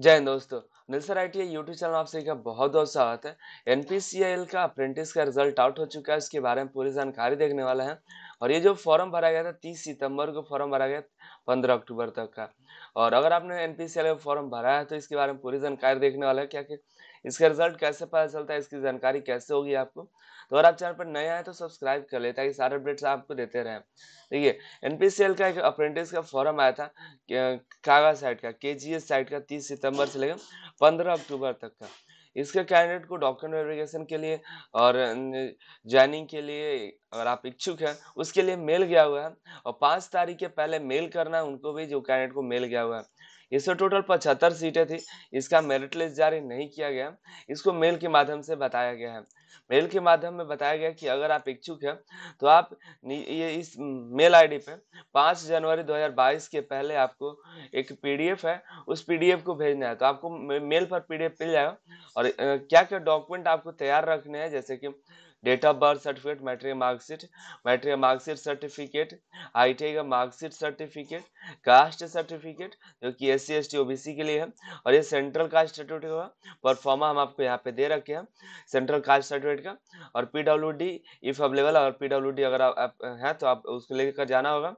जय हिंद दोस्तों मिलसर I T I YouTube channel आप सभी का बहुत बहुत स्वागत है एन का अप्रेंटिस का रिजल्ट आउट हो चुका है उसके बारे में पूरी जानकारी देखने वाला है और ये जो फॉर्म भरा गया था तीस सितंबर को फॉर्म भरा गया पंद्रह अक्टूबर तक का और अगर आपने एन का फॉर्म भरा है तो इसके बारे में पूरी जानकारी देखने वाला है क्या कि इसका रिजल्ट कैसे पता चलता है इसकी जानकारी कैसे होगी आपको तो अगर आप चैनल पर नए आए तो सब्सक्राइब कर ले ताकि सारे अपडेट्स आपको देते रहें देखिए एनपीसीएल का एक अप्रेंटिस का फॉर्म आया था कागा साइट का के साइट का तीस सितंबर से लेकर पंद्रह अक्टूबर तक का इसके कैंडिडेट को डॉक्यूमेंट वेरिफिकेशन के लिए और ज्वाइनिंग के लिए अगर आप इच्छुक हैं उसके लिए मेल गया हुआ है और पाँच तारीख के पहले मेल करना है उनको भी जो कैंडिडेट को मेल गया हुआ है इससे टोटल पचहत्तर सीटें थी इसका मेरिट लिस्ट जारी नहीं किया गया इसको मेल के माध्यम से बताया गया है मेल के माध्यम में बताया गया कि अगर आप इच्छुक हैं तो आप ये इस मेल आईडी पे 5 जनवरी 2022 के पहले आपको एक पीडीएफ है उस पीडीएफ को भेजना है तो आपको मेल पर पीडीएफ मिल जाएगा और क्या क्या डॉक्यूमेंट आपको तैयार रखने हैं जैसे कि date of birth certificate matric marksheet matric marksheet certificate आई का मार्कशीट सर्टिफिकेट कास्ट सर्टिफिकेट जो कि S C S T OBC के लिए है और ये सेंट्रल कास्ट सर्टिफिकेट का परफॉर्मा हम आपको यहाँ पे दे रखे हैं सेंट्रल कास्ट सर्टिफिकेट का और P W D if available और पी डब्ल्यू डी अगर आप, आप हैं तो आप उसको लेकर जाना होगा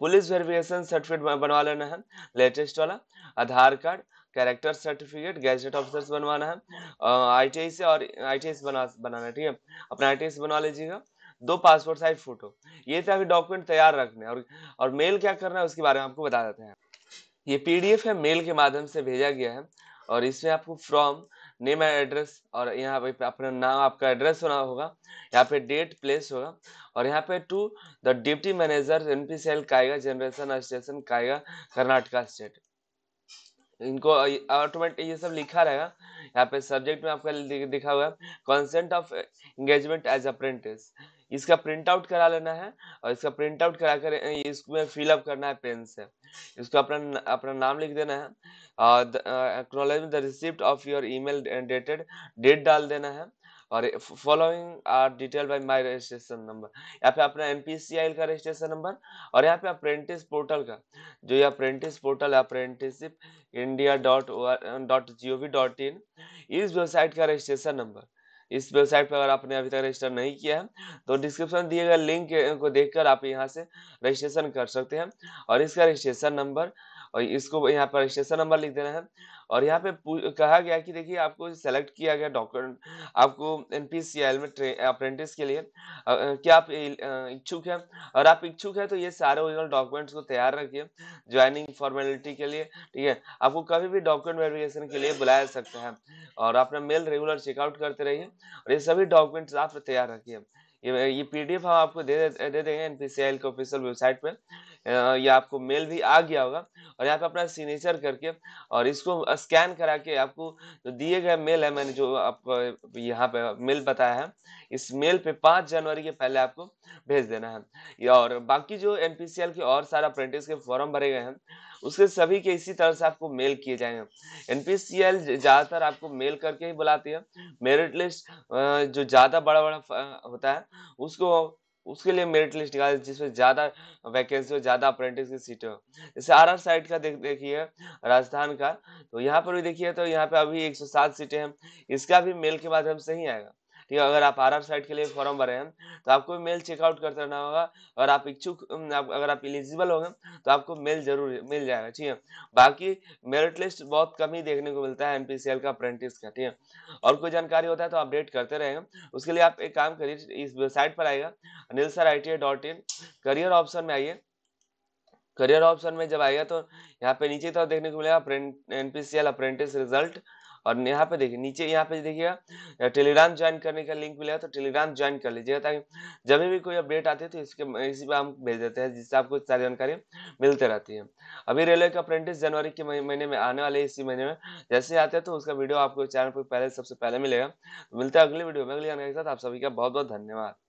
पुलिस वेरिफिकेशन सर्टिफिकेट बनवा लेना है लेटेस्ट वाला Aadhaar card character certificate gazette officers बनवाना है आई से और आई बना बनाना है ठीक है अपना आई बनवा लीजिएगा दो पासपोर्ट साइज फोटो ये थे तो अभी डॉक्यूमेंट तैयार रखने और और मेल क्या करना है उसके बारे में आपको बता देते हैं ये पीडीएफ है मेल के माध्यम से भेजा गया है और इसमें आपको फ्रॉम नेम एंड एड्रेस और यहाँ पे अपना नाम आपका एड्रेस होना होगा यहाँ पे डेट प्लेस होगा और यहाँ पे to the deputy manager N P C L Kaiga generation station Kaiga Karnataka state इनको ऑटोमेटिक ये सब लिखा रहेगा यहाँ पे सब्जेक्ट में आपका दिखा हुआ है consent of engagement as apprentice इसका प्रिंट आउट करा लेना है और इसका प्रिंट आउट करा कर इसमें फिलअप करना है पेन से इसको अपना अपना नाम लिख देना है acknowledge the receipt of your email dated date डाल देना है और following are detail by my registration number यहाँ पे अपना एम का रजिस्ट्रेशन नंबर और यहाँ पे अप्रेंटिस पोर्टल का जो ये अप्रेंटिस पोर्टल है apprenticeship India dot dot G O V dot in इस वेबसाइट का रजिस्ट्रेशन नंबर इस वेबसाइट पर अगर आपने अभी तक रजिस्टर नहीं किया है तो डिस्क्रिप्शन दिए गए लिंक को देखकर आप यहां से रजिस्ट्रेशन कर सकते हैं और इसका रजिस्ट्रेशन नंबर और इसको यहाँ पर रजिस्ट्रेशन नंबर लिख देना है और यहाँ पे कहा गया कि देखिए आपको सेलेक्ट किया गया डॉक्यूमेंट आपको एन में अप्रेंटिस के लिए क्या आप इच्छुक हैं और आप इच्छुक हैं तो ये सारे ओरिजिनल डॉक्यूमेंट्स को तैयार रखिए ज्वाइनिंग फॉर्मेलिटी के लिए ठीक है आपको कभी भी डॉक्यूमेंट वेरिफिकेशन के लिए बुलाया सकते हैं और अपना मेल रेगुलर चेकआउट करते रहिए और ये सभी डॉक्यूमेंट्स आप तैयार रखिए ये ये पीडीएफ हम आपको दे दे देंगे एनपीसीआईएल के ऑफिशियल वेबसाइट पे या आपको मेल भी आ गया होगा और यहाँ पे अपना सिग्नेचर करके और इसको स्कैन करा के आपको जो दिए गए मेल है मैंने जो आपको यहाँ पे मेल बताया है इस मेल पे पाँच जनवरी के पहले आपको भेज देना है और बाकी जो एन के और सारा अप्रेंटिस के फॉर्म भरे गए हैं उसके सभी के इसी तरह से आपको मेल किए जाएंगे एन ज़्यादातर आपको मेल करके ही बुलाती है मेरिट लिस्ट जो ज़्यादा बड़ा बड़ा होता है उसको उसके लिए मेरिट लिस्ट निकाल जिसमें ज़्यादा वैकेंसी हो ज़्यादा अप्रेंटिस की सीटें हो जैसे आर आर साइड का देखिए राजस्थान का तो यहाँ पर भी देखिए तो यहाँ पे अभी 107 सीटें हैं इसका भी मेल के माध्यम से ही आएगा ठीक है अगर आप आर साइट के लिए फॉर्म भरे हैं तो आपको मेल चेकआउट करते रहना होगा और आप इच्छुक अगर आप एलिजिबल होंगे तो आपको मेल जरूर मिल जाएगा ठीक है बाकी मेरिट लिस्ट बहुत कम ही देखने को मिलता है एनपीसीएल का अप्रेंटिस का ठीक है और कोई जानकारी होता है तो अपडेट करते रहेंगे उसके लिए आप एक काम करिए इस वेबसाइट पर आएगा अनिल सर आई करियर ऑप्शन में आइए करियर ऑप्शन में जब आएगा तो यहाँ पे नीचे तो देखने को मिलेगा एनपीसीएल अप्रेंटिस रिजल्ट और यहाँ पे देखिए नीचे यहाँ पे देखिएगा टेलीग्राम ज्वाइन करने का लिंक मिलेगा तो टेलीग्राम ज्वाइन कर लीजिएगा ताकि जब भी कोई अपडेट आती है तो इसके इसी पर हम भेज देते हैं जिससे आपको सारी जानकारी मिलते रहती है अभी रेलवे का अप्रेंटिस जनवरी के महीने में आने वाले इसी महीने में जैसे आते हैं तो उसका वीडियो आपको चैनल पर पहले सबसे पहले मिलेगा मिलता है अगले वीडियो में अगले जानकारी के साथ आप सभी का बहुत बहुत धन्यवाद